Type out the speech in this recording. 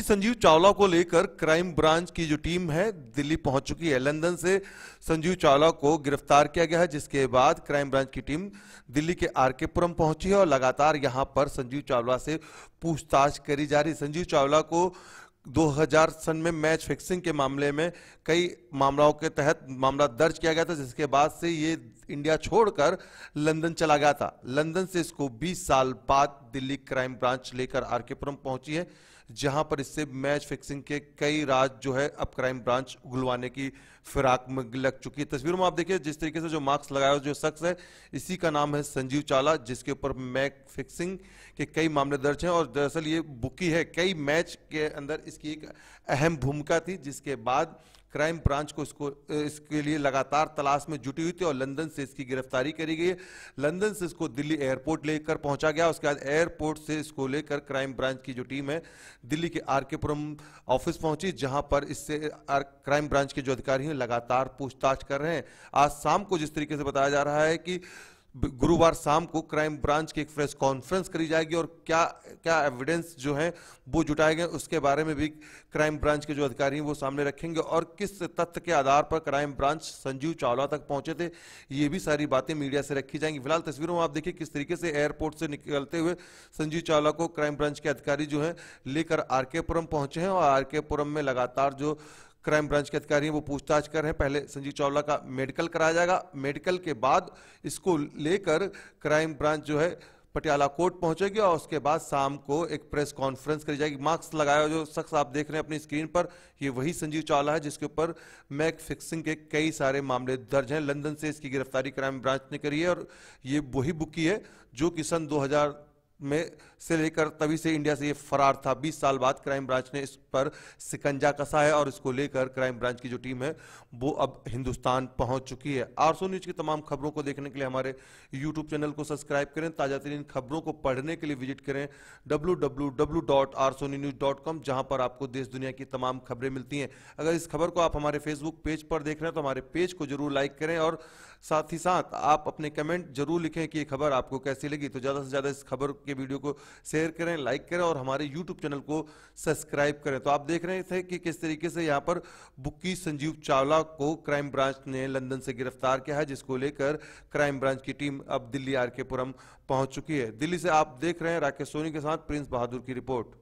आरोपी संजीव चावला को लेकर क्राइम ब्रांच की जो टीम है दिल्ली पहुंच चुकी है लंदन से संजीव चावला को गिरफ्तार किया गया है जिसके बाद क्राइम ब्रांच की टीम दिल्ली के आर के पुरम पहुंची है और लगातार यहां पर संजीव चावला से पूछताछ करी जा रही संजीव चावला को 2000 सन में मैच फिक्सिंग के मामले में कई मामलों के तहत मामला दर्ज किया गया था जिसके बाद से ये इंडिया छोड़कर लंदन चला गया था लंदन से इसको 20 साल बाद दिल्ली क्राइम ब्रांच लेकर आर के पुरम पहुंची है जहां पर इससे मैच फिक्सिंग के कई राज जो है अब क्राइम ब्रांच गुलवाने की फिराक में लग चुकी है तस्वीरों में आप देखिए जिस तरीके से जो मार्क्स लगाया हुआ जो शख्स है इसी का नाम है संजीव चाला जिसके ऊपर मैच फिक्सिंग के कई मामले दर्ज हैं और दरअसल ये बुकी है कई मैच के अंदर इसकी एक अहम भूमिका थी जिसके बाद क्राइम ब्रांच को इसको इसके लिए लगातार तलाश में जुटी हुई थी और लंदन से इसकी गिरफ्तारी करी गई लंदन से इसको दिल्ली एयरपोर्ट लेकर पहुंचा गया उसके बाद एयरपोर्ट से इसको लेकर क्राइम ब्रांच की जो टीम है दिल्ली के आर के पुरम ऑफिस पहुंची जहां पर इससे क्राइम ब्रांच के जो अधिकारी हैं लगातार पूछताछ कर रहे हैं आज शाम को जिस तरीके से बताया जा रहा है कि गुरुवार शाम को क्राइम ब्रांच की एक प्रेस कॉन्फ्रेंस करी जाएगी और क्या क्या एविडेंस जो है वो जुटाए गए उसके बारे में भी क्राइम ब्रांच के जो अधिकारी हैं वो सामने रखेंगे और किस तथ्य के आधार पर क्राइम ब्रांच संजीव चावला तक पहुंचे थे ये भी सारी बातें मीडिया से रखी जाएंगी फिलहाल तस्वीरों में आप देखिए किस तरीके से एयरपोर्ट से निकलते हुए संजीव चावला को क्राइम ब्रांच के अधिकारी जो है लेकर आर पुरम पहुंचे हैं और आर पुरम में लगातार जो क्राइम ब्रांच के अधिकारी हैं वो पूछताछ कर रहे हैं पहले संजीव चावला का मेडिकल कराया जाएगा मेडिकल के बाद इसको लेकर क्राइम ब्रांच जो है पटियाला कोर्ट पहुंचेगी और उसके बाद शाम को एक प्रेस कॉन्फ्रेंस करी जाएगी मास्क लगाया जो शख्स आप देख रहे हैं अपनी स्क्रीन पर ये वही संजीव चावला है जिसके ऊपर मैक फिक्सिंग के कई सारे मामले दर्ज हैं लंदन से इसकी गिरफ्तारी क्राइम ब्रांच ने करी है और ये वही बुकी है जो कि सन 2000 में से लेकर तभी से इंडिया से ये फरार था 20 साल बाद क्राइम ब्रांच ने इस पर सिकंजा कसा है और इसको लेकर क्राइम ब्रांच की जो टीम है वो अब हिंदुस्तान पहुंच चुकी है आरसो न्यूज की तमाम खबरों को देखने के लिए हमारे यूट्यूब चैनल को सब्सक्राइब करें ताज़ा तरीन खबरों को पढ़ने के लिए विजिट करें डब्ल्यू जहां पर आपको देश दुनिया की तमाम खबरें मिलती हैं अगर इस खबर को आप हमारे फेसबुक पेज पर देख रहे हैं तो हमारे पेज को जरूर लाइक करें और साथ ही साथ आप अपने कमेंट जरूर लिखें कि ये खबर आपको कैसी लगी तो ज़्यादा से ज़्यादा इस खबर के वीडियो को शेयर करें लाइक करें और हमारे यूट्यूब चैनल को सब्सक्राइब करें तो आप देख रहे थे कि किस तरीके से यहाँ पर बुक्की संजीव चावला को क्राइम ब्रांच ने लंदन से गिरफ्तार किया है जिसको लेकर क्राइम ब्रांच की टीम अब दिल्ली आर पुरम पहुंच चुकी है दिल्ली से आप देख रहे हैं राकेश सोनी के साथ प्रिंस बहादुर की रिपोर्ट